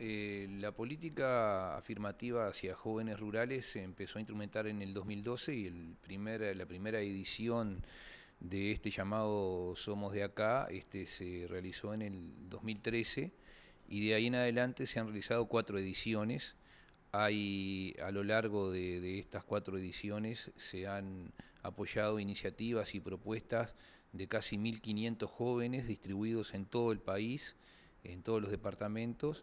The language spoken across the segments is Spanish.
Eh, la política afirmativa hacia jóvenes rurales se empezó a instrumentar en el 2012 y el primer, la primera edición de este llamado Somos de Acá este, se realizó en el 2013 y de ahí en adelante se han realizado cuatro ediciones. Hay, a lo largo de, de estas cuatro ediciones se han apoyado iniciativas y propuestas de casi 1.500 jóvenes distribuidos en todo el país, en todos los departamentos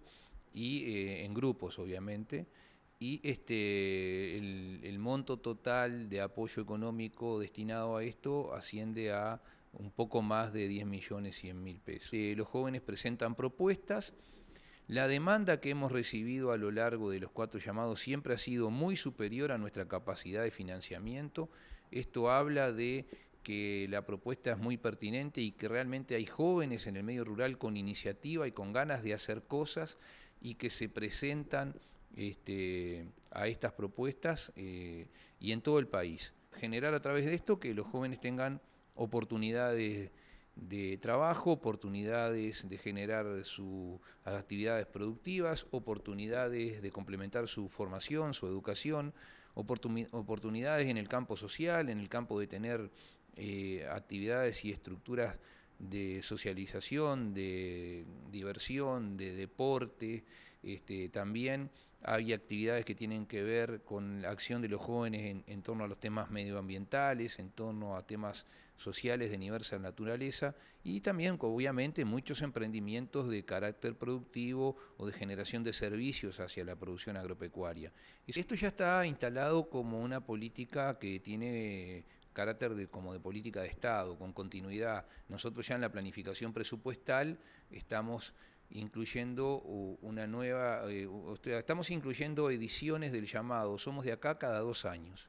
y eh, en grupos, obviamente. Y este, el, monto total de apoyo económico destinado a esto asciende a un poco más de 10 millones 100 mil pesos. Eh, los jóvenes presentan propuestas. La demanda que hemos recibido a lo largo de los cuatro llamados siempre ha sido muy superior a nuestra capacidad de financiamiento. Esto habla de que la propuesta es muy pertinente y que realmente hay jóvenes en el medio rural con iniciativa y con ganas de hacer cosas y que se presentan este, a estas propuestas eh, y en todo el país. Generar a través de esto que los jóvenes tengan oportunidades de trabajo, oportunidades de generar sus actividades productivas, oportunidades de complementar su formación, su educación, oportunidades en el campo social, en el campo de tener eh, actividades y estructuras de socialización, de diversión, de deporte. Este, también hay actividades que tienen que ver con la acción de los jóvenes en, en torno a los temas medioambientales, en torno a temas sociales de diversa naturaleza y también, obviamente, muchos emprendimientos de carácter productivo o de generación de servicios hacia la producción agropecuaria. Esto ya está instalado como una política que tiene carácter de, como de política de Estado, con continuidad. Nosotros ya en la planificación presupuestal estamos incluyendo una nueva, eh, estamos incluyendo ediciones del llamado Somos de acá cada dos años.